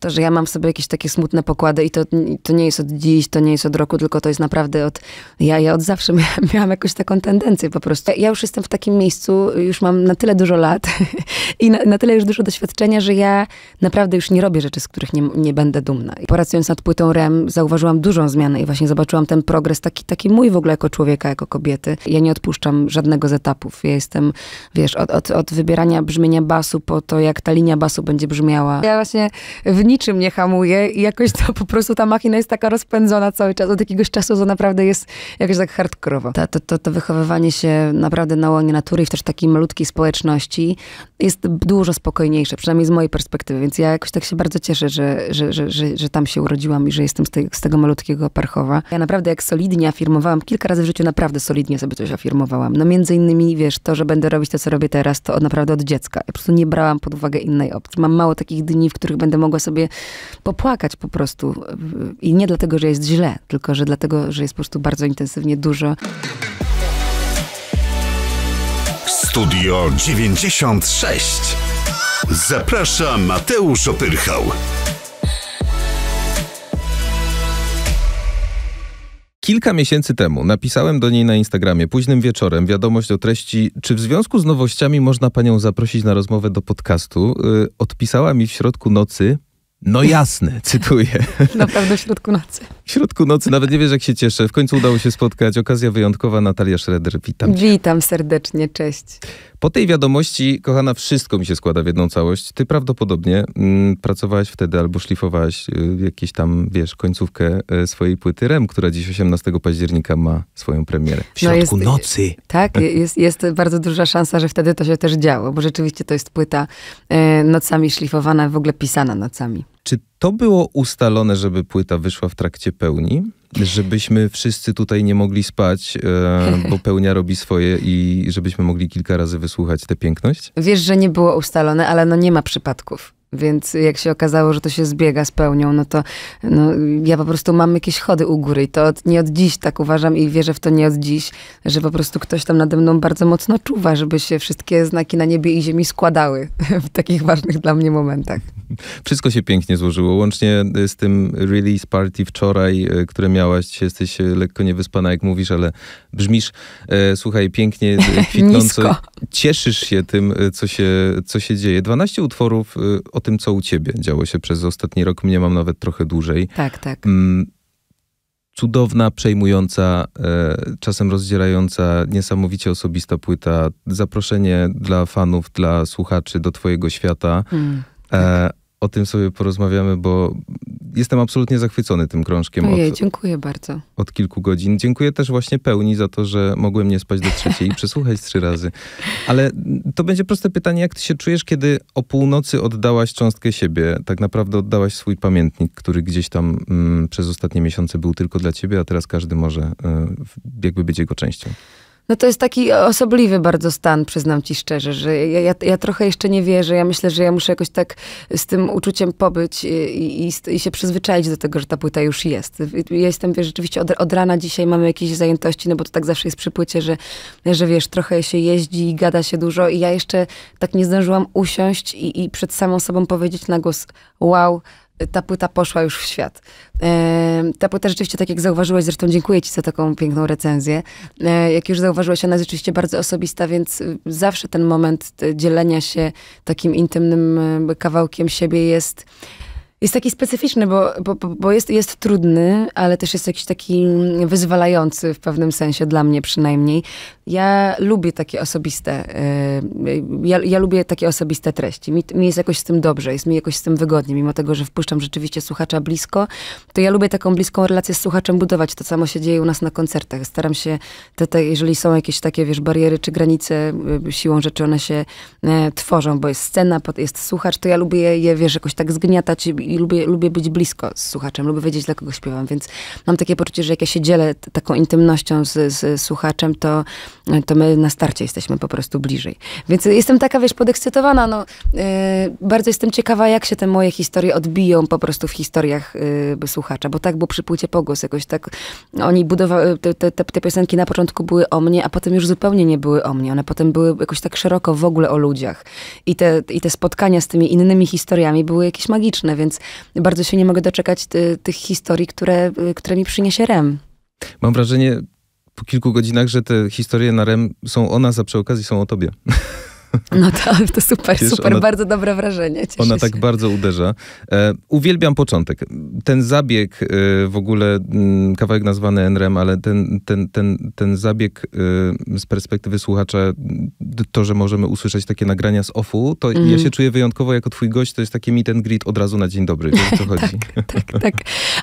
to, że ja mam w sobie jakieś takie smutne pokłady i to, to nie jest od dziś, to nie jest od roku, tylko to jest naprawdę od... Ja, ja od zawsze miałam, miałam jakąś taką tendencję po prostu. Ja już jestem w takim miejscu, już mam na tyle dużo lat i na, na tyle już dużo doświadczenia, że ja naprawdę już nie robię rzeczy, z których nie, nie będę dumna. I pracując nad płytą REM zauważyłam dużą zmianę i właśnie zobaczyłam ten progres taki, taki mój w ogóle jako człowieka, jako kobiety. Ja nie odpuszczam żadnego z etapów. Ja jestem, wiesz, od, od, od wybierania brzmienia basu po to, jak ta linia basu będzie brzmiała. Ja właśnie w niczym nie hamuje i jakoś to po prostu ta machina jest taka rozpędzona cały czas od jakiegoś czasu, że naprawdę jest jakoś tak hardkorowo. To, to, to, to wychowywanie się naprawdę na łonie natury i też takiej malutkiej społeczności jest dużo spokojniejsze, przynajmniej z mojej perspektywy, więc ja jakoś tak się bardzo cieszę, że, że, że, że, że tam się urodziłam i że jestem z, z tego malutkiego Parchowa. Ja naprawdę jak solidnie afirmowałam, kilka razy w życiu naprawdę solidnie sobie coś afirmowałam. No między innymi, wiesz, to, że będę robić to, co robię teraz, to naprawdę od dziecka. Ja po prostu nie brałam pod uwagę innej opcji. Mam mało takich dni, w których będę mogła sobie sobie popłakać po prostu. I nie dlatego, że jest źle, tylko że dlatego, że jest po prostu bardzo intensywnie dużo. Studio 96. Zaprasza Mateusz Opyrchał. Kilka miesięcy temu napisałem do niej na Instagramie późnym wieczorem wiadomość o treści, czy w związku z nowościami można panią zaprosić na rozmowę do podcastu. Y, odpisała mi w środku nocy, no jasne, cytuję. Naprawdę w środku nocy. W środku nocy, nawet nie wiesz jak się cieszę. W końcu udało się spotkać. Okazja wyjątkowa. Natalia Schroeder, witam. Cię. Witam serdecznie, cześć. Po tej wiadomości, kochana, wszystko mi się składa w jedną całość. Ty prawdopodobnie mm, pracowałaś wtedy albo szlifowałaś y, jakieś tam, wiesz, końcówkę y, swojej płyty REM, która dziś 18 października ma swoją premierę. W no środku jest, nocy. Tak, jest, jest bardzo duża szansa, że wtedy to się też działo, bo rzeczywiście to jest płyta y, nocami szlifowana, w ogóle pisana nocami. Czy to było ustalone, żeby płyta wyszła w trakcie pełni? Żebyśmy wszyscy tutaj nie mogli spać, e, bo pełnia robi swoje i żebyśmy mogli kilka razy wysłuchać tę piękność? Wiesz, że nie było ustalone, ale no nie ma przypadków. Więc jak się okazało, że to się zbiega z pełnią, no to no, ja po prostu mam jakieś chody u góry i to od, nie od dziś tak uważam i wierzę w to nie od dziś, że po prostu ktoś tam nade mną bardzo mocno czuwa, żeby się wszystkie znaki na niebie i ziemi składały w takich ważnych dla mnie momentach. Wszystko się pięknie złożyło, łącznie y, z tym release party wczoraj, y, które miałaś. Jesteś y, lekko niewyspana, jak mówisz, ale brzmisz, e, słuchaj, pięknie, kwitnąco cieszysz się tym, y, co się, co się dzieje. 12 utworów y, o tym, co u ciebie działo się przez ostatni rok. Mnie mam nawet trochę dłużej. Tak, tak. Mm, cudowna, przejmująca, e, czasem rozdzierająca, niesamowicie osobista płyta. Zaproszenie dla fanów, dla słuchaczy do twojego świata. Mm, tak o tym sobie porozmawiamy, bo jestem absolutnie zachwycony tym krążkiem. Ojej, od, dziękuję bardzo. Od kilku godzin. Dziękuję też właśnie pełni za to, że mogłem nie spać do trzeciej i przesłuchać trzy razy. Ale to będzie proste pytanie, jak ty się czujesz, kiedy o północy oddałaś cząstkę siebie? Tak naprawdę oddałaś swój pamiętnik, który gdzieś tam mm, przez ostatnie miesiące był tylko dla ciebie, a teraz każdy może y, jakby być jego częścią. No to jest taki osobliwy bardzo stan, przyznam ci szczerze, że ja, ja, ja, trochę jeszcze nie wierzę. Ja myślę, że ja muszę jakoś tak z tym uczuciem pobyć i, i, i się przyzwyczaić do tego, że ta płyta już jest. Ja jestem, wiesz, rzeczywiście od, od, rana dzisiaj mamy jakieś zajętości, no bo to tak zawsze jest przy płycie, że, że wiesz, trochę się jeździ i gada się dużo i ja jeszcze tak nie zdążyłam usiąść i, i przed samą sobą powiedzieć na głos wow, ta płyta poszła już w świat. Ta płyta rzeczywiście, tak jak zauważyłeś, zresztą dziękuję ci za taką piękną recenzję. E, jak już zauważyłeś, ona jest rzeczywiście bardzo osobista, więc zawsze ten moment e, dzielenia się takim intymnym e, kawałkiem siebie jest... Jest taki specyficzny, bo, bo, bo jest, jest trudny, ale też jest jakiś taki wyzwalający w pewnym sensie, dla mnie przynajmniej. Ja lubię takie osobiste, y, ja, ja, lubię takie osobiste treści. Mi, mi jest jakoś z tym dobrze, jest mi jakoś z tym wygodnie, mimo tego, że wpuszczam rzeczywiście słuchacza blisko, to ja lubię taką bliską relację z słuchaczem budować. To samo się dzieje u nas na koncertach. Staram się, te, te, jeżeli są jakieś takie, wiesz, bariery czy granice, y, siłą rzeczy one się e, tworzą, bo jest scena, jest słuchacz, to ja lubię je, wiesz, jakoś tak zgniatać i, lubię, lubię być blisko z słuchaczem, lubię wiedzieć, dla kogo śpiewam, więc mam takie poczucie, że jak ja się dzielę taką intymnością z, z słuchaczem, to no, to my na starcie jesteśmy po prostu bliżej. Więc jestem taka, wiesz, podekscytowana. No, e, bardzo jestem ciekawa, jak się te moje historie odbiją po prostu w historiach e, słuchacza, bo tak było przy płycie Pogłos jakoś tak. Oni budowały, te, te, te piosenki na początku były o mnie, a potem już zupełnie nie były o mnie. One potem były jakoś tak szeroko w ogóle o ludziach. I te, i te spotkania z tymi innymi historiami były jakieś magiczne, więc bardzo się nie mogę doczekać ty, e, tych historii, które, które mi przyniesie Rem. Mam wrażenie, po kilku godzinach, że te historie na REM są o nas, a przy okazji są o tobie. No to super, Wiesz, super, ona, bardzo dobre wrażenie. Cieszę ona się. tak bardzo uderza. E, uwielbiam początek. Ten zabieg, e, w ogóle mm, e m, kawałek nazwany NREM, ale ten, ten, ten, ten zabieg e, z perspektywy słuchacza, to, że możemy usłyszeć takie nagrania z OFU, to mm. ja mhm. się czuję wyjątkowo jako twój gość, to jest taki mi ten grid od razu na dzień dobry, wiesz co tak, chodzi. tak, tak, tak.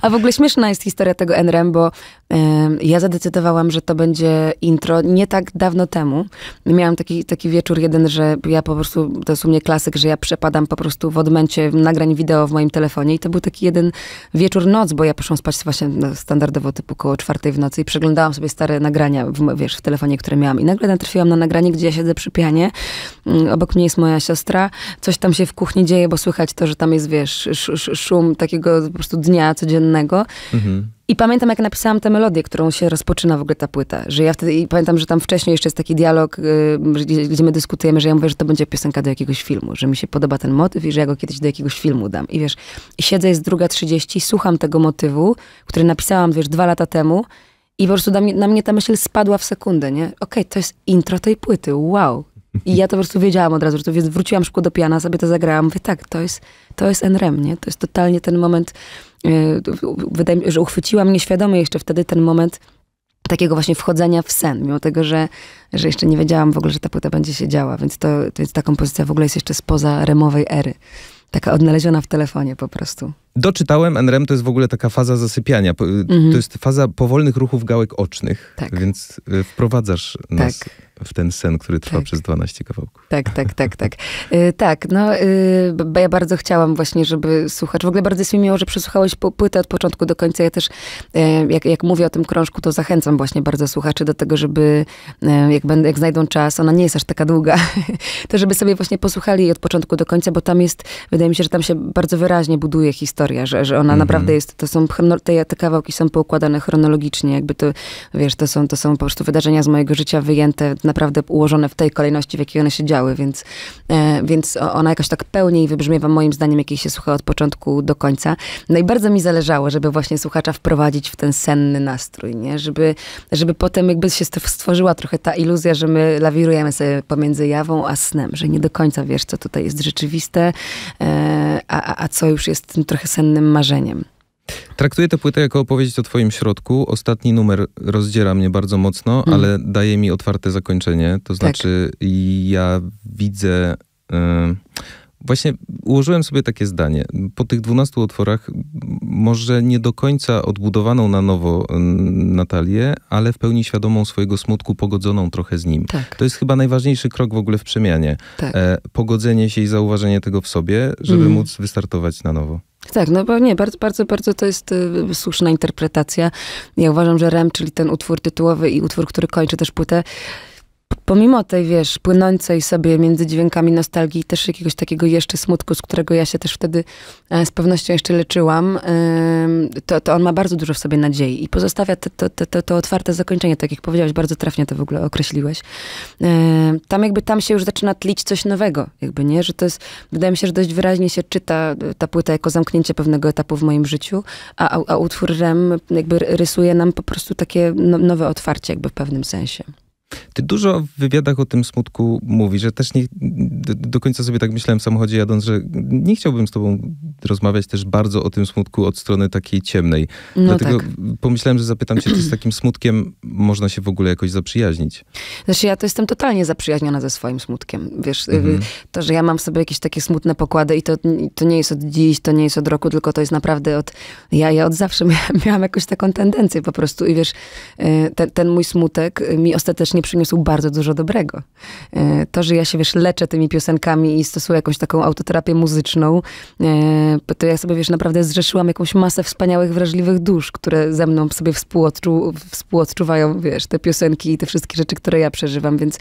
A w ogóle śmieszna jest historia tego NREM, bo ja zadecydowałam, że to będzie intro nie tak dawno temu. Miałam taki, taki wieczór jeden, że ja po prostu, to jest u mnie klasyk, że ja przepadam po prostu w odmęcie nagrań wideo w moim telefonie i to był taki jeden wieczór, noc, bo ja poszłam spać właśnie no, standardowo typu koło czwartej w nocy i przeglądałam sobie stare nagrania, w, wiesz, w telefonie, które miałam i nagle natrafiłam na nagranie, gdzie ja siedzę przy pianie, mm, obok mnie jest moja siostra, coś tam się w kuchni dzieje, bo słychać to, że tam jest, wiesz, sz, sz, szum takiego po prostu dnia codziennego. Mhm. I pamiętam, jak napisałam tę melodię, którą się rozpoczyna w ogóle ta płyta, że ja wtedy, i pamiętam, że tam wcześniej jeszcze jest taki dialog, yy, gdzie, my dyskutujemy, że ja mówię, że to będzie piosenka do jakiegoś filmu, że mi się podoba ten motyw i że ja go kiedyś do jakiegoś filmu dam. I wiesz, i siedzę, jest druga 30, słucham tego motywu, który napisałam, wiesz, dwa lata temu i po prostu na mnie, na mnie ta myśl spadła w sekundę, nie? Okej, okay, to jest intro tej płyty, wow. I ja to po prostu wiedziałam od razu, że wróciłam szybko do piana, sobie to zagrałam, mówię tak, to jest, to jest NRM, e nie? To jest totalnie ten moment Y, wydaje mi, się, że uchwyciła mnie świadomie jeszcze wtedy ten moment takiego właśnie wchodzenia w sen, mimo tego, że, że jeszcze nie wiedziałam w ogóle, że ta płyta będzie się działa, więc, to, więc ta kompozycja w ogóle jest jeszcze spoza remowej ery. Taka odnaleziona w telefonie po prostu. Doczytałem, NREM to jest w ogóle taka faza zasypiania. Y, mhm. To jest faza powolnych ruchów gałek ocznych. Tak. Więc y, wprowadzasz nas tak. w ten sen, który trwa tak. przez 12 kawałków. Tak, tak, tak, tak. Yy, tak, no yy, ja bardzo chciałam właśnie, żeby słuchacze, w ogóle bardzo jest mi miło, że przesłuchałeś płytę od początku do końca. Ja też, yy, jak, jak mówię o tym krążku, to zachęcam właśnie bardzo słuchaczy do tego, żeby e, jak, będę, jak znajdą czas, ona nie jest aż taka długa, to żeby sobie właśnie posłuchali od początku do końca, bo tam jest, wydaje mi się, że tam się bardzo wyraźnie buduje historia historia, że, że ona mhm. naprawdę jest, to są, no, te, te kawałki są poukładane chronologicznie, jakby to, wiesz, to są, to są po prostu wydarzenia z mojego życia wyjęte, naprawdę ułożone w tej kolejności, w jakiej one się działy, więc, e, więc ona jakoś tak pełniej wybrzmiewa moim zdaniem, jakiej się słucha od początku do końca. No i bardzo mi zależało, żeby właśnie słuchacza wprowadzić w ten senny nastrój, nie? Żeby, żeby potem jakby się stworzyła trochę ta iluzja, że my lawirujemy sobie pomiędzy jawą a snem, że nie do końca wiesz, co tutaj jest rzeczywiste, e, a, a co już jest trochę sennym marzeniem. Traktuję tę płytę jako opowieść o Twoim środku. Ostatni numer rozdziera mnie bardzo mocno, hmm. ale daje mi otwarte zakończenie. To tak. znaczy, tak. ja widzę. Właśnie ułożyłem sobie takie zdanie. Po tych 12 utworach może nie do końca odbudowaną na nowo Natalię, ale w pełni świadomą swojego smutku, pogodzoną trochę z nim. Tak. To jest chyba najważniejszy krok w ogóle w przemianie. Tak. E, pogodzenie się i zauważenie tego w sobie, żeby mm. móc wystartować na nowo. Tak, no bo nie, bardzo, bardzo, bardzo to jest y, słuszna interpretacja. Ja uważam, że REM, czyli ten utwór tytułowy i utwór, który kończy też płytę, pomimo tej, wiesz, płynącej sobie między dźwiękami nostalgii, też jakiegoś takiego jeszcze smutku, z którego ja się też wtedy e, z pewnością jeszcze leczyłam, to, to on ma bardzo dużo w sobie nadziei i pozostawia to, to, to, to otwarte zakończenie, tak jak powiedziałeś, bardzo trafnie to w ogóle określiłeś. Tam jakby tam się już zaczyna tlić coś nowego, jakby nie, że to jest, wydaje mi się, że dość wyraźnie się czyta e, ta płyta jako zamknięcie pewnego etapu w moim życiu, a, a, utwór REM jakby rysuje nam po prostu takie no, nowe otwarcie jakby w pewnym sensie. Ty dużo w wywiadach o tym smutku mówisz, że też nie, do, do, końca sobie tak myślałem w samochodzie jadąc, że nie chciałbym z tobą rozmawiać też bardzo o tym smutku od strony takiej ciemnej. No Dlatego tak. pomyślałem, że zapytam cię, czy z takim smutkiem można się w ogóle jakoś zaprzyjaźnić? Znaczy ja to jestem totalnie zaprzyjaźniona ze swoim smutkiem. Wiesz, y, mhm. to, że ja mam w sobie jakieś takie smutne pokłady i to, to nie jest od dziś, to nie jest od roku, tylko to jest naprawdę od... Ja, ja od zawsze miałam, jakoś jakąś taką tendencję po prostu i wiesz, y, ten, ten mój smutek mi ostatecznie faktycznie przyniósł bardzo dużo dobrego. E, to, że ja się, wiesz, leczę tymi piosenkami i stosuję jakąś taką autoterapię muzyczną, e, to ja sobie, wiesz, naprawdę zrzeszyłam jakąś masę wspaniałych, wrażliwych dusz, które ze mną sobie współodczu, współodczuwają, wiesz, te piosenki i te wszystkie rzeczy, które ja przeżywam, więc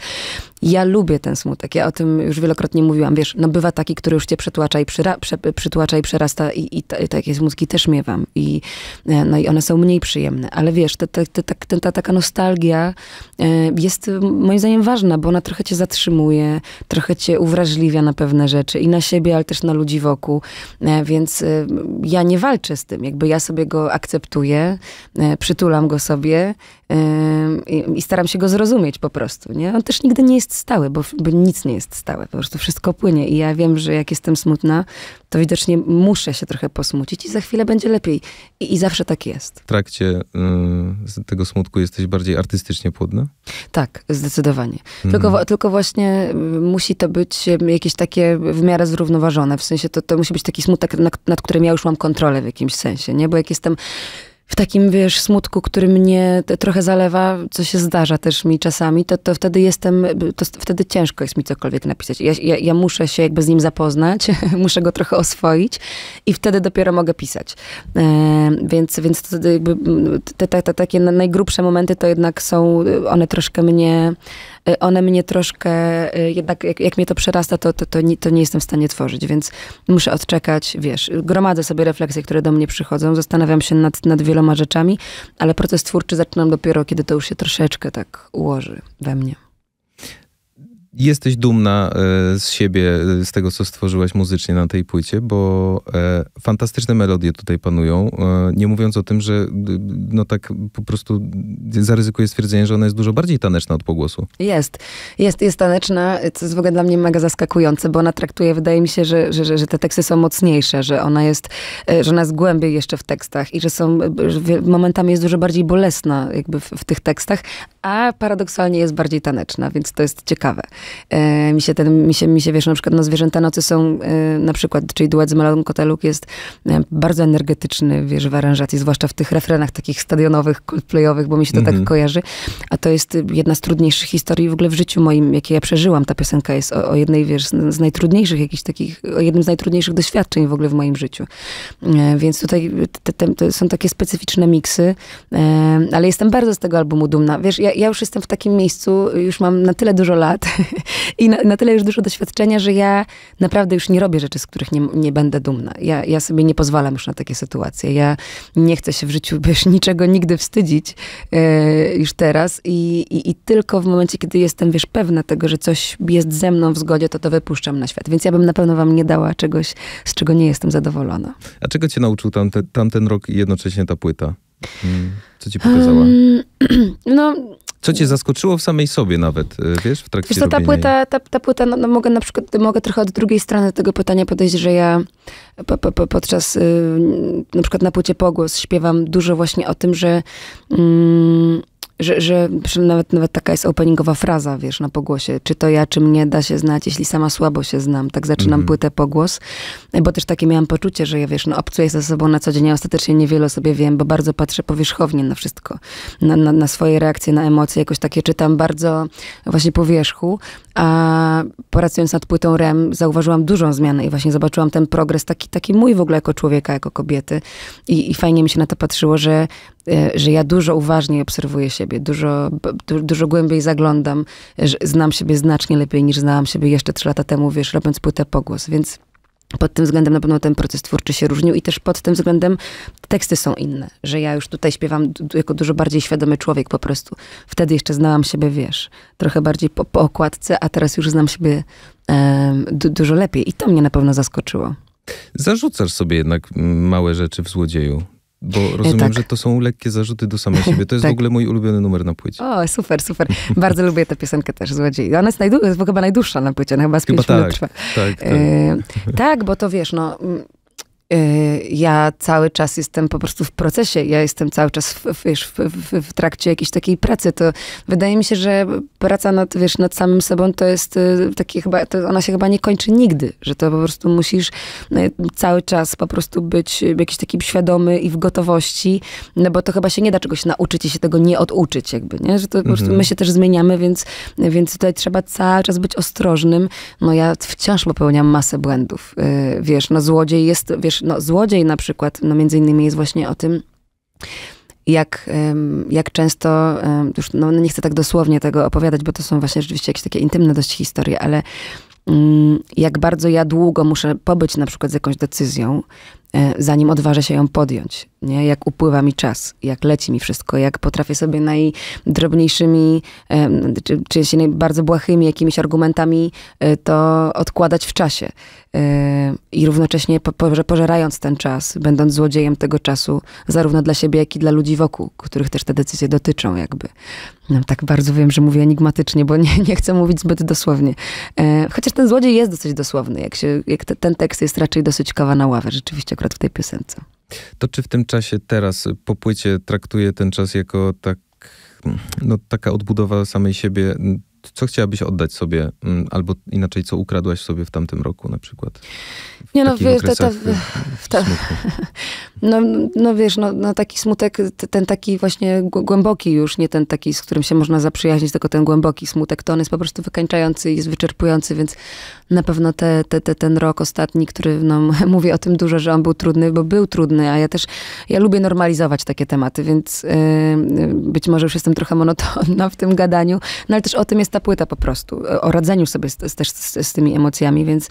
ja lubię ten smutek. Ja o tym już wielokrotnie mówiłam. Wiesz, no bywa taki, który już cię przytłacza i, przyra, prze, przytłacza i przerasta i, i, i takie smutki też miewam. I, e, no i one są mniej przyjemne. Ale wiesz, te, te, te, ta, ta taka nostalgia e, jest moim zdaniem ważna, bo ona trochę cię zatrzymuje, trochę cię uwrażliwia na pewne rzeczy i na siebie, ale też na ludzi wokół. E, więc ja nie walczę z tym. Jakby ja sobie go akceptuję, przytulam go sobie i, i staram się go zrozumieć po prostu. Nie? On też nigdy nie jest jest stałe, bo, bo nic nie jest stałe, po prostu wszystko płynie. I ja wiem, że jak jestem smutna, to widocznie muszę się trochę posmucić i za chwilę będzie lepiej. I, i zawsze tak jest. W trakcie y, tego smutku jesteś bardziej artystycznie płodna? Tak, zdecydowanie. Mhm. Tylko, mm. tylko właśnie y, musi to być y, jakieś takie w miarę zrównoważone, w sensie to, to musi być taki smutek, nad, nad którym ja już mam kontrolę w jakimś sensie, nie? Bo jak jestem w takim, wiesz, smutku, który mnie trochę zalewa, co się zdarza też mi czasami, to, to wtedy jestem, to wtedy ciężko jest mi cokolwiek napisać. Ja, ja, ja muszę się jakby z nim zapoznać, muszę go trochę oswoić i wtedy dopiero mogę pisać. E, więc więc te, te, te, takie najgrubsze momenty to jednak są, one troszkę mnie Y, one mnie troszkę, y, jednak jak, jak mnie to przerasta, to, to, to, nie, to nie jestem w stanie tworzyć, więc muszę odczekać, wiesz, gromadzę sobie refleksje, które do mnie przychodzą, zastanawiam się nad, nad wieloma rzeczami, ale proces twórczy zaczynam dopiero, kiedy to już się troszeczkę tak ułoży we mnie. Jesteś dumna e, z siebie, e, z tego, co stworzyłaś muzycznie na tej płycie, bo e, fantastyczne melodie tutaj panują. Nie mówiąc o tym, że no tak po prostu zaryzykuję stwierdzenie, że ona jest dużo bardziej taneczna od pogłosu. Jest. Jest, jest taneczna, co jest w ogóle dla mnie mega zaskakujące, bo ona traktuje, wydaje mi się, że, że, że, że te teksty są mocniejsze, że ona jest, że ona jest głębiej jeszcze w tekstach i że są, że momentami jest dużo bardziej bolesna jakby w, w tych tekstach, a paradoksalnie jest bardziej taneczna, więc to jest ciekawe. E, mi się ten, mi się, mi się wiesz, na przykład no, Zwierzęta Nocy są, e, na przykład, czyli duet z Koteluk jest e, bardzo energetyczny, wiesz, w aranżacji, zwłaszcza w tych refrenach takich stadionowych, coldplayowych, bo mi się to tak mhm. tak kojarzy. A to jest jedna z trudniejszych historii w ogóle w życiu moim, jakie ja przeżyłam. Ta piosenka jest o, o jednej, wiesz, z najtrudniejszych jakichś takich, o jednym z najtrudniejszych doświadczeń w ogóle w moim życiu. Więc tutaj te, te, te są takie specyficzne miksy, ale jestem bardzo z tego albumu dumna. Wiesz, ja, ja, już jestem w takim miejscu, już mam na tyle dużo lat, I na, na, tyle już dużo doświadczenia, że ja naprawdę już nie robię rzeczy, z których nie, nie będę dumna. Ja, ja sobie nie pozwalam już na takie sytuacje. Ja nie chcę się w życiu wiesz, niczego nigdy wstydzić e, już teraz I, i, i, tylko w momencie, kiedy jestem, wiesz, pewna tego, że coś jest ze mną w zgodzie, to to wypuszczam na świat. Więc ja bym na pewno wam nie dała czegoś, z czego nie jestem zadowolona. A czego cię nauczył tamte, tamten rok i jednocześnie ta płyta? Mm, co ci pokazała? Um, no co cię zaskoczyło w samej sobie nawet, y, wiesz, w trakcie wiesz co, ta płyta, ta, ta płyta no, no, mogę na przykład, mogę trochę od drugiej strony tego pytania podejść, że ja po, po, podczas y, na przykład na płycie Pogłos śpiewam dużo właśnie o tym, że... Mm, że, że nawet, nawet taka jest openingowa fraza, wiesz, na pogłosie. Czy to ja, czy mnie da się znać, jeśli sama słabo się znam. Tak zaczynam mm płytę pogłos, bo też takie miałam poczucie, że ja, wiesz, no obcuję ze sobą na co dzień, a ostatecznie niewiele sobie wiem, bo bardzo patrzę powierzchownie na wszystko, na, na, na swoje reakcje, na emocje, jakoś takie czytam bardzo właśnie po wierzchu, a pracując nad płytą REM zauważyłam dużą zmianę i właśnie zobaczyłam ten progres taki, taki mój w ogóle jako człowieka, jako kobiety I, i fajnie mi się na to patrzyło, że E, że ja dużo uważniej obserwuję siebie, dużo, du, dużo głębiej zaglądam, znam siebie znacznie lepiej niż znałam siebie jeszcze trzy lata temu, wiesz, robiąc płytę pogłos, więc pod tym względem na pewno ten proces twórczy się różnił i też pod tym względem teksty są inne, że ja już tutaj śpiewam jako dużo bardziej świadomy człowiek po prostu. Wtedy jeszcze znałam siebie, wiesz, trochę bardziej po, po okładce, a teraz już znam siebie e, du, dużo lepiej i to mnie na pewno zaskoczyło. Zarzucasz sobie jednak małe rzeczy w złodzieju. Bo e, rozumiem, tak. że to są lekkie zarzuty do samej siebie. To jest tak. w ogóle mój ulubiony numer na płycie. O, super, super. Bardzo lubię tę piosenkę też, złodziej. Ona jest, jest chyba najdłuższa na płycie, ona chyba z chyba 5 tak. minut trwa. Tak, e, tak. E, tak, bo to wiesz, no Y, ja cały czas jestem po prostu w procesie, ja jestem cały czas w, wiesz, w, w, w, trakcie jakiejś takiej pracy, to wydaje mi się, że praca nad, wiesz, nad samym sobą to jest y, takie chyba, ona się chyba nie kończy nigdy, że to po prostu musisz no, cały czas po prostu być y, jakiś taki świadomy i w gotowości, no bo to chyba się nie da czegoś nauczyć i się tego nie oduczyć jakby, nie? Że to po prostu my mhm. się też zmieniamy, więc, więc tutaj trzeba cały czas być ostrożnym. No ja wciąż popełniam masę błędów, wiesz, no złodziej jest, wiesz, też no, złodziej na przykład, no między innymi jest właśnie o tym, jak, jak często, już no, no, nie chcę tak dosłownie tego opowiadać, bo to są właśnie rzeczywiście jakieś takie intymne dość historie, ale mm, jak bardzo ja długo muszę pobyć na przykład z jakąś decyzją, E, zanim odważę się ją podjąć. Nie? Jak upływa mi czas, jak leci mi wszystko, jak potrafię sobie najdrobniejszymi, czy, czy się bardzo błahymi jakimiś argumentami e, to odkładać w czasie. E, I równocześnie pożerając ten czas, będąc złodziejem tego czasu, zarówno dla siebie, jak i dla ludzi wokół, których też te decyzje dotyczą jakby. No, tak bardzo wiem, że mówię enigmatycznie, bo nie, nie chcę mówić zbyt dosłownie. Chociaż ten złodziej jest dosyć dosłowny, jak, się, jak te, ten tekst jest raczej dosyć kawa na ławę, rzeczywiście akurat w tej piosence. To czy w tym czasie teraz po płycie traktuje ten czas jako tak, no, taka odbudowa samej siebie co chciałabyś oddać sobie, mm, albo inaczej, co ukradłaś sobie w tamtym roku na przykład? W nie no, wiesz, ta, ta, ta, no, no wiesz, no, no taki smutek, ten taki właśnie głęboki już, nie ten taki, z którym się można zaprzyjaźnić, tylko ten głęboki smutek, to on jest po prostu wykańczający i jest wyczerpujący, więc na pewno te, te, te, ten rok ostatni, który, no mówię o tym dużo, że on był trudny, bo był trudny, a ja też, ja lubię normalizować takie tematy, więc yy, być może już jestem trochę monotonna w tym gadaniu, no ale też o tym jest jest ta płyta po prostu, e, o radzeniu sobie z, też z, z tymi emocjami, więc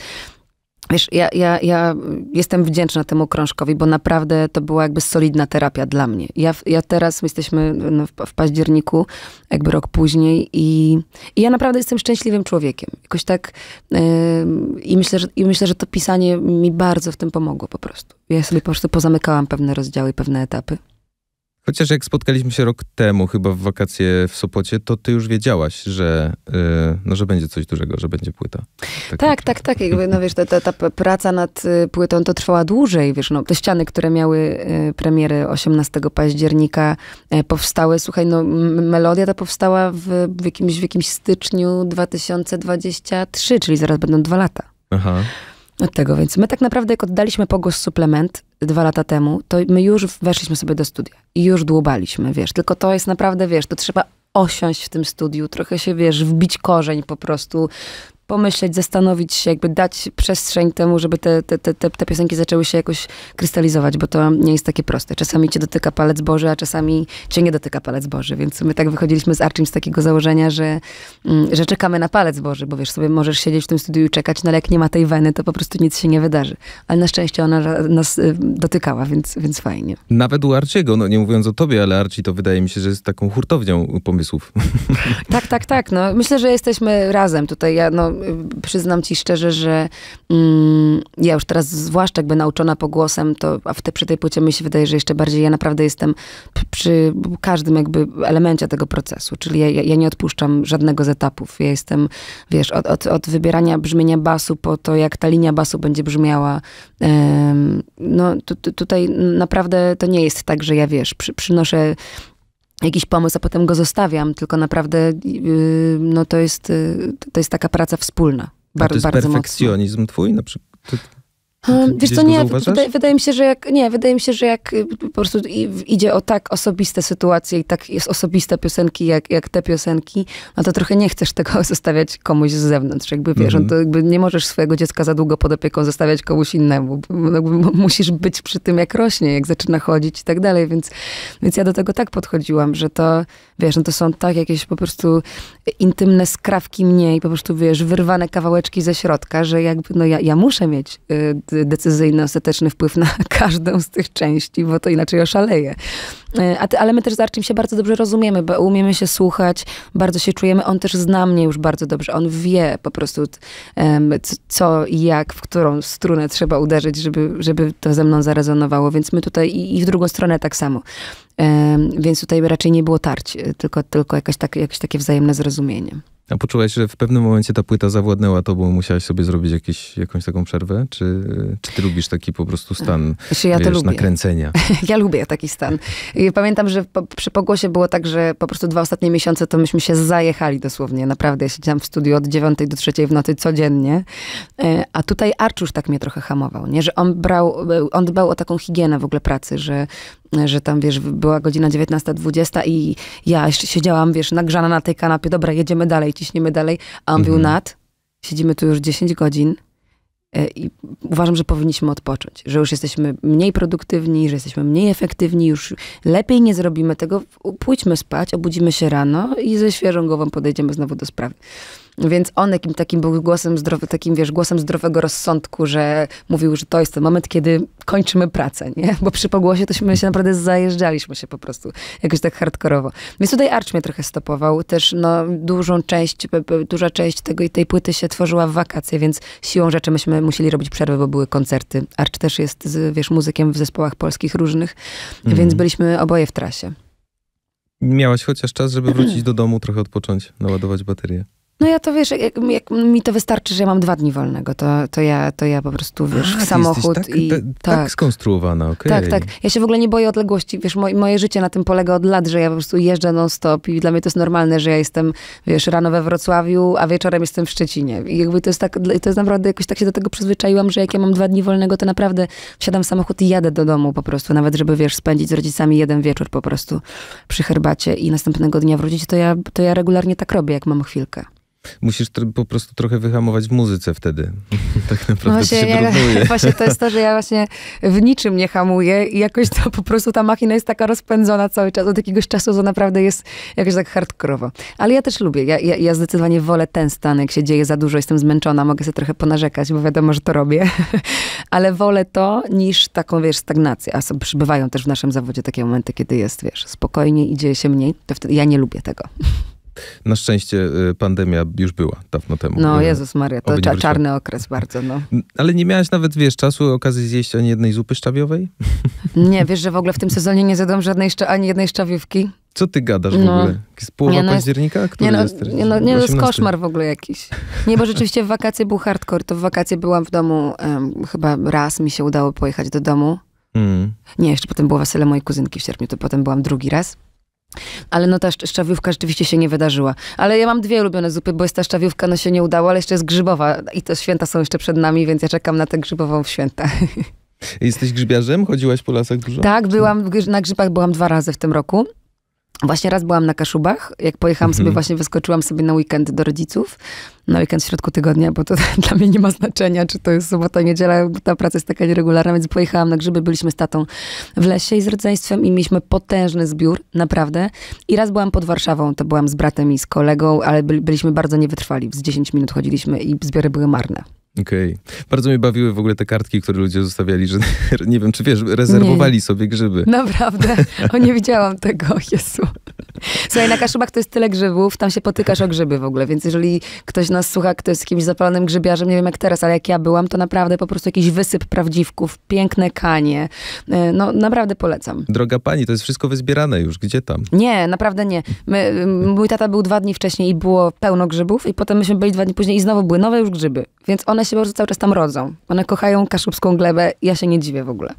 Wiesz, ja, ja, ja jestem wdzięczna temu krążkowi, bo naprawdę to była jakby solidna terapia dla mnie. Ja, ja teraz, my jesteśmy no, w, w październiku, jakby rok później i, i ja naprawdę jestem szczęśliwym człowiekiem. Jakoś tak yy, i, myślę, że, i myślę, że to pisanie mi bardzo w tym pomogło po prostu. Ja sobie po prostu pozamykałam pewne rozdziały, pewne etapy. Chociaż jak spotkaliśmy się rok temu, chyba w wakacje w Sopocie, to ty już wiedziałaś, że, yy, no, że będzie coś dużego, że będzie płyta. Tak, tak, tak, tak. Jakby, no wiesz, ta, ta, ta praca nad y, płytą to trwała dłużej, wiesz, no, te ściany, które miały y, premiery 18 października e, powstały, słuchaj, no melodia ta powstała w, w, jakimś, w jakimś styczniu 2023, czyli zaraz będą dwa lata. Aha od tego. Więc my tak naprawdę, jak oddaliśmy pogłos suplement dwa lata temu, to my już weszliśmy sobie do studia i już dłubaliśmy, wiesz. Tylko to jest naprawdę, wiesz, to trzeba osiąść w tym studiu, trochę się, wiesz, wbić korzeń po prostu, pomyśleć, zastanowić się, jakby dać przestrzeń temu, żeby te, te, te, te piosenki zaczęły się jakoś krystalizować, bo to nie jest takie proste. Czasami cię dotyka palec Boży, a czasami cię nie dotyka palec Boży, więc my tak wychodziliśmy z Archim z takiego założenia, że, mm, że czekamy na palec Boży, bo wiesz, sobie możesz siedzieć w tym studiu i czekać, no ale jak nie ma tej weny, to po prostu nic się nie wydarzy. Ale na szczęście ona nas y, dotykała, więc, więc fajnie. Nawet u Arciego, no nie mówiąc o tobie, ale Arci to wydaje mi się, że jest taką hurtownią pomysłów. Tak, tak, tak. No, myślę, że jesteśmy razem tutaj. Ja, no, przyznam ci szczerze, że mm, ja już teraz, zwłaszcza jakby nauczona pogłosem, to a w te, przy tej płycie mi się wydaje, że jeszcze bardziej ja naprawdę jestem przy każdym jakby elemencie tego procesu, czyli ja, ja nie odpuszczam żadnego z etapów. Ja jestem, wiesz, od, od, od wybierania brzmienia basu po to, jak ta linia basu będzie brzmiała. Ym, no tu, tu, tutaj naprawdę to nie jest tak, że ja, wiesz, przy, przynoszę jakiś pomysł, a potem go zostawiam, tylko naprawdę yy, no to, jest, yy, to jest taka praca wspólna. Bar- to jest perfekcjonizm mocno. twój na przykład? Wiesz co, nie, wydaje, wydaje, mi się, że jak, nie, wydaje mi się, że jak y, po prostu idzie o tak osobiste sytuacje i tak jest osobiste piosenki, jak, jak te piosenki, no to trochę nie chcesz tego zostawiać komuś z zewnątrz, jakby wiesz, mm -hmm. to jakby nie możesz swojego dziecka za długo pod opieką zostawiać komuś innemu, no, musisz być przy tym, jak rośnie, jak zaczyna chodzić i tak dalej, więc, więc ja do tego tak podchodziłam, że to, wiesz, no to są tak jakieś po prostu intymne skrawki mnie i po prostu, wiesz, wyrwane kawałeczki ze środka, że jakby, no ja, ja muszę mieć y, decyzyjny, ostateczny wpływ na każdą z tych części, bo to inaczej oszaleje. E, ale my też z Archim się bardzo dobrze rozumiemy, bo umiemy się słuchać, bardzo się czujemy. On też zna mnie już bardzo dobrze. On wie po prostu, co i jak, w którą strunę trzeba uderzyć, żeby, żeby to ze mną zarezonowało. Więc my tutaj i, w drugą stronę tak samo. więc tutaj raczej nie było tarć, tylko, tylko jakaś tak, jakieś takie wzajemne zrozumienie. A poczułaś, że w pewnym momencie ta płyta zawładnęła bo musiałaś sobie zrobić jakieś, jakąś taką przerwę? Czy, czy ty lubisz taki po prostu stan znaczy, Wiesz, ja wiesz, to lubię. nakręcenia? Ja lubię taki stan. I pamiętam, że po, przy pogłosie było tak, że po prostu dwa ostatnie miesiące to myśmy się zajechali dosłownie. Naprawdę, ja siedziałam w studiu od 9 do 3 w nocy codziennie. E, a tutaj Arczusz tak mnie trochę hamował, nie? Że on brał, e, on dbał o taką higienę w ogóle pracy, że że tam, wiesz, była godzina 19.20 i ja siedziałam, wiesz, nagrzana na tej kanapie, dobra, jedziemy dalej, ciśniemy dalej, a on mhm. był nad, siedzimy tu już 10 godzin e, i uważam, że powinniśmy odpocząć, że już jesteśmy mniej produktywni, że jesteśmy mniej efektywni, już lepiej nie zrobimy tego, pójdźmy spać, obudzimy się rano i ze świeżą głową podejdziemy znowu do sprawy. Więc on jakim takim był głosem zdrowy, takim wiesz, głosem zdrowego rozsądku, że mówił, że to jest ten moment, kiedy kończymy pracę, nie? Bo przy pogłosie tośmy się naprawdę zajeżdżaliśmy się po prostu jakoś tak hardkorowo. Więc tutaj Arch mnie trochę stopował. Też no, dużą część, duża część tego i tej płyty się tworzyła w wakacje, więc siłą rzeczy myśmy musieli robić przerwę, bo były koncerty. Arch też jest, z, wiesz, muzykiem w zespołach polskich różnych, mhm. więc byliśmy oboje w trasie. Miałaś chociaż czas, żeby wrócić do domu, trochę odpocząć, naładować baterię. No ja to wiesz, jak, jak, mi to wystarczy, że ja mam dwa dni wolnego, to, to, ja, to ja po prostu wiesz, A, w samochód tak, i. Ta, tak. tak skonstruowana, okej. Okay. Tak, tak. Ja się w ogóle nie boję odległości. Wiesz, moje, moje życie na tym polega od lat, że ja po prostu jeżdżę non-stop i dla mnie to jest normalne, że ja jestem, wiesz, rano we Wrocławiu, a wieczorem jestem w Szczecinie. I jakby to jest tak, to jest naprawdę jakoś tak się do tego przyzwyczaiłam, że jak ja mam dwa dni wolnego, to naprawdę wsiadam w samochód i jadę do domu po prostu, nawet żeby wiesz, spędzić z rodzicami jeden wieczór po prostu przy herbacie i następnego dnia wrócić, to ja, to ja regularnie tak robię, jak mam chwilkę musisz po prostu trochę wyhamować w muzyce wtedy. Tak naprawdę no właśnie, ja, właśnie to jest to, że ja właśnie w niczym nie hamuję i jakoś to po prostu ta machina jest taka rozpędzona cały czas od jakiegoś czasu, to naprawdę jest jakoś tak hardkorowo. Ale ja też lubię, ja, ja, ja zdecydowanie wolę ten stan, jak się dzieje za dużo, jestem zmęczona, mogę sobie trochę ponarzekać, bo wiadomo, że to robię, ale wolę to niż taką, wiesz, stagnację. A przybywają też w naszym zawodzie takie momenty, kiedy jest, wiesz, spokojnie i dzieje się mniej, to wtedy ja nie lubię tego. Na szczęście y, pandemia już była dawno temu. No y, Jezus Maria, to cza czarny okres bardzo, no. Ale nie miałaś nawet, wiesz, czasu, okazji zjeść ani jednej zupy szczawiowej? Nie, wiesz, że w ogóle w tym sezonie nie zjadłam żadnej, ani jednej szczawiówki. Co ty gadasz w no. ogóle? Z połowa nie, no października? Który nie, no, jest nie, no, nie to no, jest koszmar w ogóle jakiś. Nie, bo rzeczywiście w wakacje był hardcore. To w wakacje byłam w domu, um, chyba raz mi się udało pojechać do domu. Mm. Nie, jeszcze potem było wesele mojej kuzynki w sierpniu, to potem byłam drugi raz. Ale no ta szczawiówka rzeczywiście się nie wydarzyła. Ale ja mam dwie ulubione zupy, bo jest ta szczawiówka, no się nie udało, ale jeszcze jest grzybowa i to święta są jeszcze przed nami, więc ja czekam na tę grzybową w święta. Jesteś grzybiarzem? Chodziłaś po lasach dużo? Tak, byłam, na grzybach byłam dwa razy w tym roku. Właśnie raz byłam na Kaszubach, jak pojechałam mhm. sobie, właśnie wyskoczyłam sobie na weekend do rodziców, na weekend w środku tygodnia, bo to dla mnie nie ma znaczenia, czy to jest sobota, niedziela, bo ta praca jest taka nieregularna, więc pojechałam na grzyby, byliśmy z tatą w lesie i z rodzeństwem i mieliśmy potężny zbiór, naprawdę. I raz byłam pod Warszawą, to byłam z bratem i z kolegą, ale byliśmy bardzo niewytrwali, z 10 minut chodziliśmy i zbiory były marne. Okej. Okay. Bardzo mnie bawiły w ogóle te kartki, które ludzie zostawiali, że nie wiem, czy wiesz, rezerwowali nie, sobie grzyby. Naprawdę. O, nie widziałam tego, Jezu. Słuchaj, na Kaszubach to jest tyle grzybów, tam się potykasz o grzyby w ogóle, więc jeżeli ktoś nas słucha, kto jest kimś zapalonym grzybiarzem, nie wiem jak teraz, ale jak ja byłam, to naprawdę po prostu jakiś wysyp prawdziwków, piękne kanie. E, no, naprawdę polecam. Droga pani, to jest wszystko wyzbierane już, gdzie tam? Nie, naprawdę nie. My, mój tata był dwa dni wcześniej i było pełno grzybów i potem myśmy byli dwa dni później i znowu były nowe już grzyby, więc one się po cały czas tam rodzą. One kochają kaszubską glebę, ja się nie dziwię w ogóle.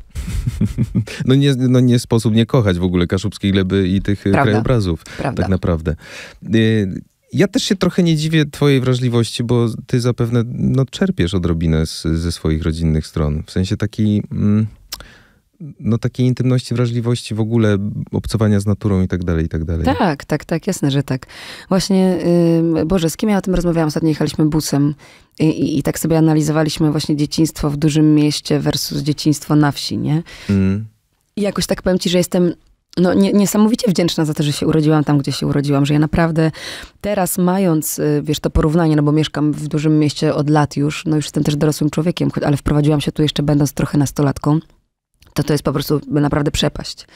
no, nie, no nie sposób nie kochać w ogóle kaszubskiej gleby i tych e, Prawda. krajobrazów. Prawda. Tak naprawdę. E, ja też się trochę nie dziwię twojej wrażliwości, bo ty zapewne no, czerpiesz odrobinę z, ze swoich rodzinnych stron. W sensie taki... Mm, no, takiej intymności, wrażliwości w ogóle, obcowania z naturą i tak dalej, i tak dalej. Tak, tak, tak, jasne, że tak. Właśnie, yy, Boże, z kim ja o tym rozmawiałam? Ostatnio jechaliśmy busem i, i, i, tak sobie analizowaliśmy właśnie dzieciństwo w dużym mieście versus dzieciństwo na wsi, nie? Mm. I jakoś tak powiem ci, że jestem no, nie, niesamowicie wdzięczna za to, że się urodziłam tam, gdzie się urodziłam, że ja naprawdę teraz mając, y, wiesz, to porównanie, no bo mieszkam w dużym mieście od lat już, no już jestem też dorosłym człowiekiem, ale wprowadziłam się tu jeszcze będąc trochę nastolatką to to jest po prostu naprawdę przepaść.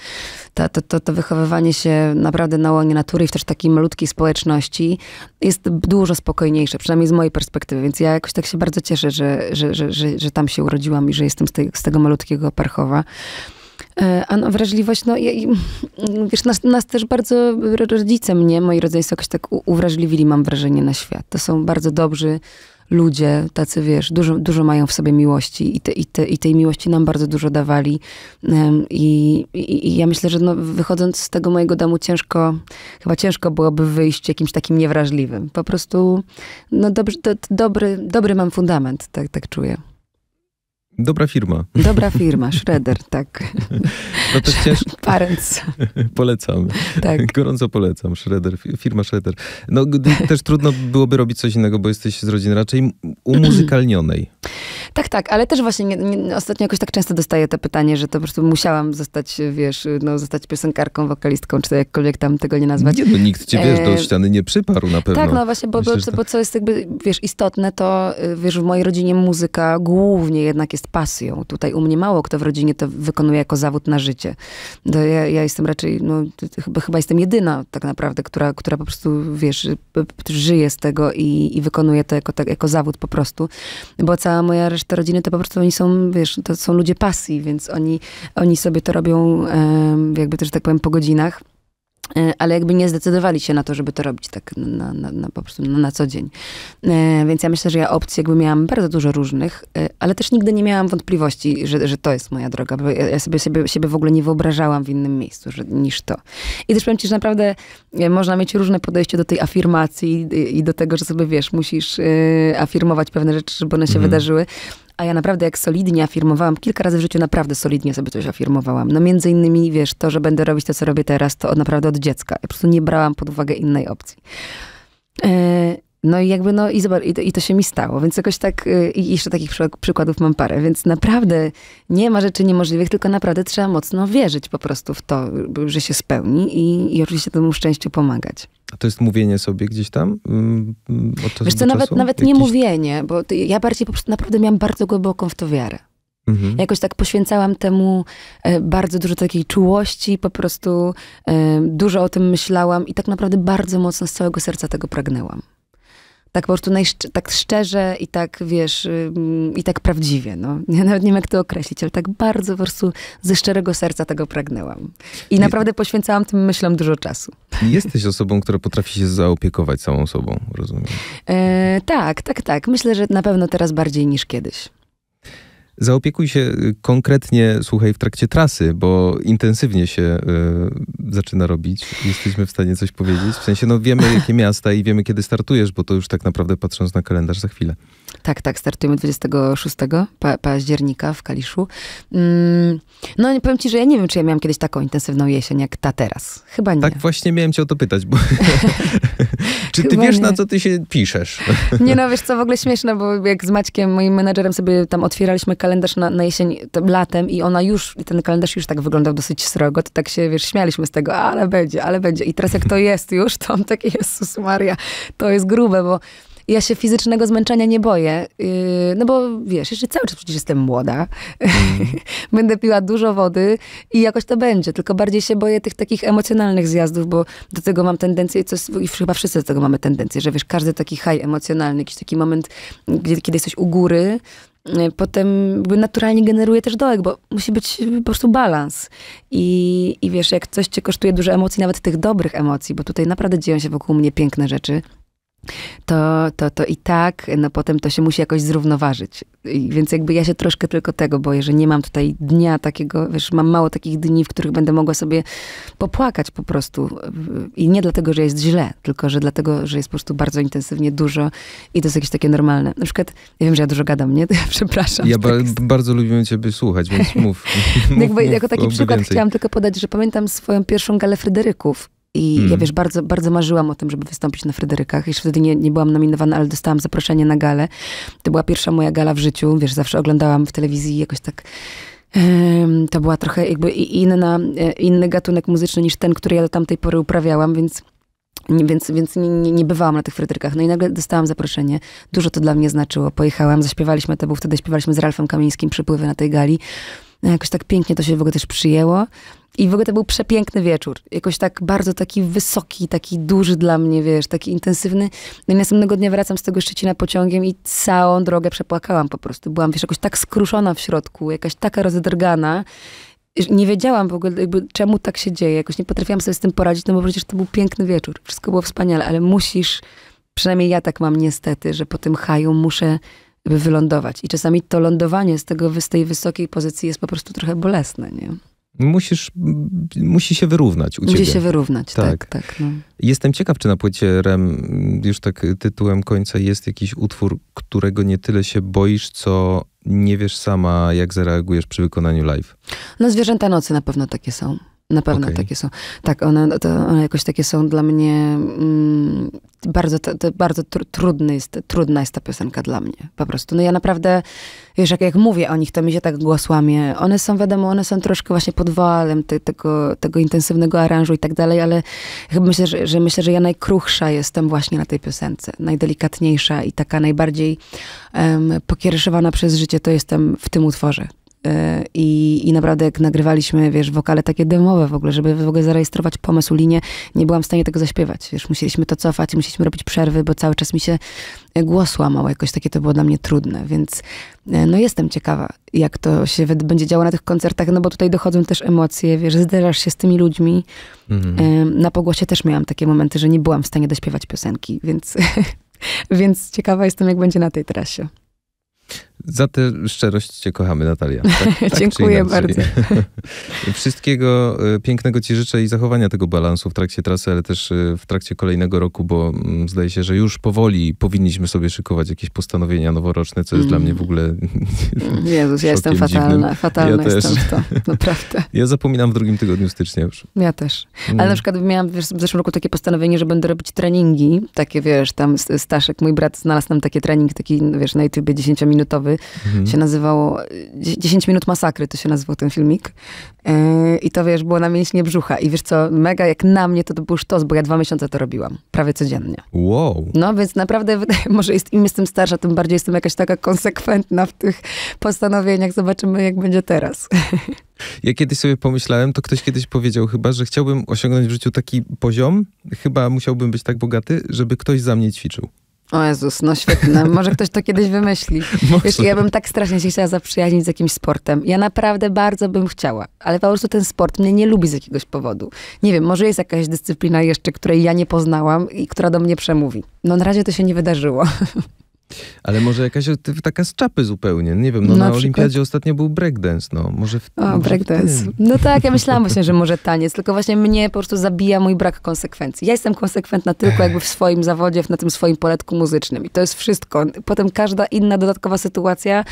To, to, to, to wychowywanie się naprawdę na łonie natury i w też takiej malutkiej społeczności jest dużo spokojniejsze, przynajmniej z mojej perspektywy, więc ja jakoś tak się bardzo cieszę, że, że, że, że, że tam się urodziłam i że jestem z, tej, z tego malutkiego Parchowa. E, a no, wrażliwość, no i, mm, wiesz, nas, nas, też bardzo rodzice mnie, moi rodzeństwo jakoś tak uwrażliwili, mam wrażenie, na świat. To są bardzo dobrzy ludzie, tacy wiesz, dużo, dużo mają w sobie miłości i, te, i, te, i tej miłości nam bardzo dużo dawali. I, i, i ja myślę, że no, wychodząc z tego mojego domu ciężko, chyba ciężko byłoby wyjść jakimś takim niewrażliwym. Po prostu no, dobry, do, dobry, dobry mam fundament, tak, tak czuję. Dobra firma. Dobra firma, Shredder, tak. No to chcesz... Parents. Polecam. Tak. Gorąco polecam, Shredder, firma Shredder. No też trudno byłoby robić coś innego, bo jesteś z rodziny raczej umuzykalnionej. Tak, tak, ale też właśnie nie, nie, ostatnio jakoś tak często dostaję to pytanie, że to po prostu musiałam zostać, wiesz, no, zostać piosenkarką, wokalistką, czy to jakkolwiek tam tego nie nazwać. Nie, no nikt cię, wiesz, do e, ściany nie przyparł na pewno. Tak, no właśnie, bo, Myślę, bo, bo, tak? bo co jest jakby, wiesz, istotne, to, y, wiesz, w mojej rodzinie muzyka głównie jednak jest jest pasją. Tutaj u mnie mało kto w rodzinie to wykonuje jako zawód na życie. Ja, ja jestem raczej, no, chyba, chyba jestem jedyna tak naprawdę, która, która po prostu, wiesz, y, żyje z tego i, i wykonuje to jako, tak, jako zawód po prostu. Bo cała moja reszta rodziny to po prostu oni są, wiesz, to są ludzie pasji, więc oni, oni sobie to robią jakby też tak powiem po godzinach. E, ale jakby nie zdecydowali się na to, żeby to robić tak na, na, na po prostu na, na co dzień. E, więc ja myślę, że ja opcji jakby miałam bardzo dużo różnych, e, ale też nigdy nie miałam wątpliwości, że, że to jest moja droga, bo ja, ja sobie, sobie siebie w ogóle nie wyobrażałam w innym miejscu że, niż to. I też powiem ci, że naprawdę e, można mieć różne podejście do tej afirmacji i, i do tego, że sobie, wiesz, musisz e, afirmować pewne rzeczy, żeby one się mhm. wydarzyły, a ja naprawdę jak solidnie afirmowałam, kilka razy w życiu naprawdę solidnie sobie coś afirmowałam. No między innymi, wiesz, to, że będę robić to, co robię teraz, to od, naprawdę od dziecka. Ja po prostu nie brałam pod uwagę innej opcji. Yy, no i jakby, no i zobacz, i to, i to się mi stało, więc jakoś tak, y, i jeszcze takich przykładów mam parę, więc naprawdę nie ma rzeczy niemożliwych, tylko naprawdę trzeba mocno wierzyć po prostu w to, że się spełni i, i oczywiście temu szczęściu pomagać. A to jest mówienie sobie gdzieś tam? Mm, od Wiesz co, nawet, czasu? nawet Jakiś... nie mówienie, bo ja bardziej po prostu naprawdę miałam bardzo głęboką w to wiarę. Mhm. Jakoś tak poświęcałam temu e, bardzo dużo takiej czułości, po prostu e, dużo o tym myślałam i tak naprawdę bardzo mocno z całego serca tego pragnęłam. Tak po prostu tak szczerze i tak, wiesz, i tak prawdziwie, no. Ja nawet nie wiem, jak to określić, ale tak bardzo po prostu ze szczerego serca tego pragnęłam. I naprawdę poświęcałam tym myślom dużo czasu. Jesteś osobą, która potrafi się zaopiekować samą sobą, rozumiem? E, tak, tak, tak. Myślę, że na pewno teraz bardziej niż kiedyś. Zaopiekuj się y, konkretnie, słuchaj, w trakcie trasy, bo intensywnie się y, zaczyna robić. Jesteśmy w stanie coś powiedzieć. W sensie, no wiemy, jakie miasta i wiemy, kiedy startujesz, bo to już tak naprawdę patrząc na kalendarz za chwilę. Tak, tak, startujemy 26 pa października w Kaliszu. Mm, no powiem ci, że ja nie wiem, czy ja miałam kiedyś taką intensywną jesień, jak ta teraz. Chyba nie. Tak właśnie miałem cię o to pytać, bo... czy ty wiesz, nie. na co ty się piszesz? nie no, wiesz co, w ogóle śmieszne, bo jak z Maćkiem, moim menadżerem, sobie tam otwieraliśmy kalendarz na, na jesień, tam, latem i ona już, ten kalendarz już tak wyglądał dosyć srogo, to tak się, wiesz, śmialiśmy z tego, ale będzie, ale będzie. I teraz jak to jest już, to on taki, Jezus Maria, to jest grube, bo ja się fizycznego zmęczenia nie boję, yy, no bo wiesz, jeszcze cały czas przecież jestem młoda, mhm. będę piła dużo wody i jakoś to będzie, tylko bardziej się boję tych takich emocjonalnych zjazdów, bo do tego mam tendencję, co, i chyba wszyscy do tego mamy tendencję, że wiesz, każdy taki haj emocjonalny, jakiś taki moment, gdzie, kiedy jesteś u góry, yy, potem naturalnie generuje też dołek, bo musi być po prostu balans. I, I wiesz, jak coś cię kosztuje dużo emocji, nawet tych dobrych emocji, bo tutaj naprawdę dzieją się wokół mnie piękne rzeczy, to, to, to i tak, no potem to się musi jakoś zrównoważyć. więc jakby ja się troszkę tylko tego boję, że nie mam tutaj dnia takiego, wiesz, mam mało takich dni, w których będę mogła sobie popłakać po prostu. I nie dlatego, że jest źle, tylko, że dlatego, że jest po prostu bardzo intensywnie dużo i to jest jakieś takie normalne. Na przykład, ja wiem, że ja dużo gadam, nie? Przepraszam. Ja ba tak bardzo lubię ciebie słuchać, więc mów. mów, mów, no mów jako taki przykład chciałam tylko podać, że pamiętam swoją pierwszą galę Fryderyków, i mm. ja hmm. wiesz, bardzo, bardzo marzyłam o tym, żeby wystąpić na Fryderykach. Już wtedy nie, nie byłam nominowana, ale dostałam zaproszenie na galę. To była pierwsza moja gala w życiu. Wiesz, zawsze oglądałam w telewizji jakoś tak. to była trochę jakby inna, e, inny gatunek muzyczny niż ten, który ja do tamtej pory uprawiałam, więc nie, więc, więc nie, nie, nie, bywałam na tych Frederykach. No i nagle dostałam zaproszenie. Dużo to dla mnie znaczyło. Pojechałam, zaśpiewaliśmy, to był wtedy śpiewaliśmy z Ralfem Kamińskim przypływy na tej gali. No jakoś tak pięknie to się w ogóle też przyjęło. I w ogóle to był przepiękny wieczór. Jakoś tak bardzo taki wysoki, taki duży dla mnie, wiesz, taki intensywny. No i następnego dnia wracam z tego Szczecina pociągiem i całą drogę przepłakałam po prostu. Byłam, wiesz, jakoś tak skruszona w środku, jakaś taka rozdrgana. Nie wiedziałam w ogóle, jakby, czemu tak się dzieje. Jakoś nie potrafiłam sobie z tym poradzić, no bo przecież to był piękny wieczór. Wszystko było wspaniale, ale musisz, przynajmniej ja tak mam niestety, że po tym haju muszę by wylądować. I czasami to lądowanie z, tego, z tej wysokiej pozycji jest po prostu trochę bolesne, nie? musisz, musi się wyrównać u ciebie. Musi się wyrównać, tak. tak, tak no. Jestem ciekaw, czy na płycie Rem, już tak tytułem końca, jest jakiś utwór, którego nie tyle się boisz, co nie wiesz sama, jak zareagujesz przy wykonaniu live. No Zwierzęta Nocy na pewno takie są. Na pewno okay. takie są. Tak, one, to, one jakoś takie są dla mnie. Mm, bardzo to, bardzo tr trudny jest, trudna jest ta piosenka dla mnie. Po prostu. No ja naprawdę, wiesz, jak, jak mówię o nich, to mi się tak głos łamie. One są, wiadomo, one są troszkę właśnie podwalem te, tego, tego intensywnego aranżu i tak dalej, ale chyba myślę, że, że, myślę, że ja najkruchsza jestem właśnie na tej piosence. Najdelikatniejsza i taka najbardziej um, pokiereszowana przez życie to jestem w tym utworze. E, I, I naprawdę jak nagrywaliśmy, wiesz, wokale takie demowe w ogóle, żeby w ogóle zarejestrować pomysł, linię, nie byłam w stanie tego zaśpiewać. Wiesz, musieliśmy to cofać, musieliśmy robić przerwy, bo cały czas mi się e, głos łamał jakoś, takie to było dla mnie trudne, więc e, no jestem ciekawa, jak to się będzie działo na tych koncertach, no bo tutaj dochodzą też emocje, wiesz, zderzasz się z tymi ludźmi. Mhm. Na pogłosie też miałam takie momenty, że nie byłam w stanie dośpiewać piosenki, więc, więc ciekawa jestem, jak będzie na tej trasie. Za tę szczerość Cię kochamy, Natalia. Tak, tak Dziękuję bardzo. Wszystkiego e, pięknego Ci życzę i zachowania tego balansu w trakcie trasy, ale też e, w trakcie kolejnego roku, bo mm, zdaje się, że już powoli powinniśmy sobie szykować jakieś postanowienia noworoczne, co jest mm. dla mnie mm. w ogóle. Mm, Jezus, ja jestem fatalna. Dziwnym. Fatalna ja jestem też. w to, naprawdę. Ja zapominam w drugim tygodniu stycznia już. Ja też. Ale mm. na przykład miałam wiesz, w zeszłym roku takie postanowienie, że będę robić treningi, takie wiesz, tam Staszek, mój brat, znalazł nam taki trening, taki wiesz, na YouTube 10-minutowy Warszawy. Mhm. Się nazywało 10 minut masakry, to się nazywał ten filmik. E, I to wiesz, było na mięśnie brzucha. I wiesz co, mega jak na mnie to, to był sztos, bo ja dwa miesiące to robiłam. Prawie codziennie. Wow. No więc naprawdę, może jest, im jestem starsza, tym bardziej jestem jakaś taka konsekwentna w tych postanowieniach. Zobaczymy, jak będzie teraz. Ja kiedyś sobie pomyślałem, to ktoś kiedyś powiedział chyba, że chciałbym osiągnąć w życiu taki poziom, chyba musiałbym być tak bogaty, żeby ktoś za mnie ćwiczył. O Jezus, no świetne. Może ktoś to kiedyś wymyśli. Wiesz, ja bym tak strasznie się chciała zaprzyjaźnić z jakimś sportem. Ja naprawdę bardzo bym chciała, ale po prostu ten sport mnie nie lubi z jakiegoś powodu. Nie wiem, może jest jakaś dyscyplina jeszcze, której ja nie poznałam i która do mnie przemówi. No na razie to się nie wydarzyło. Ale może jakaś taka z czapy zupełnie. Nie wiem, no na, na olimpiadzie ostatnio był breakdance, no. Może w, o, breakdance. W no tak, ja myślałam właśnie, że może taniec, tylko właśnie mnie po prostu zabija mój brak konsekwencji. Ja jestem konsekwentna tylko jakby w swoim zawodzie, na tym swoim poletku muzycznym i to jest wszystko. Potem każda inna dodatkowa sytuacja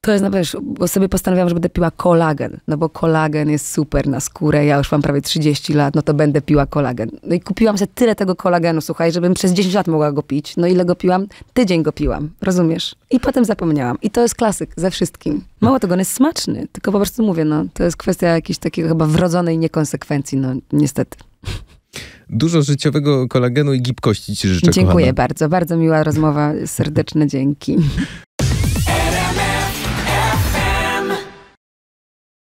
to jest naprawdę, bo sobie postanowiłam, że będę piła kolagen, no bo kolagen jest super na skórę, ja już mam prawie 30 lat, no to będę piła kolagen. No i kupiłam sobie tyle tego kolagenu, słuchaj, żebym przez 10 lat mogła go pić. No ile go piłam? Tydzień go piłam, rozumiesz? I potem zapomniałam. I to jest klasyk ze wszystkim. Mało tego, on jest smaczny, tylko po prostu mówię, no to jest kwestia jakiejś takiego chyba wrodzonej niekonsekwencji, no niestety. Dużo życiowego kolagenu i gibkości ci życzę, Dziękuję kochana. bardzo, bardzo miła rozmowa, serdeczne dzięki.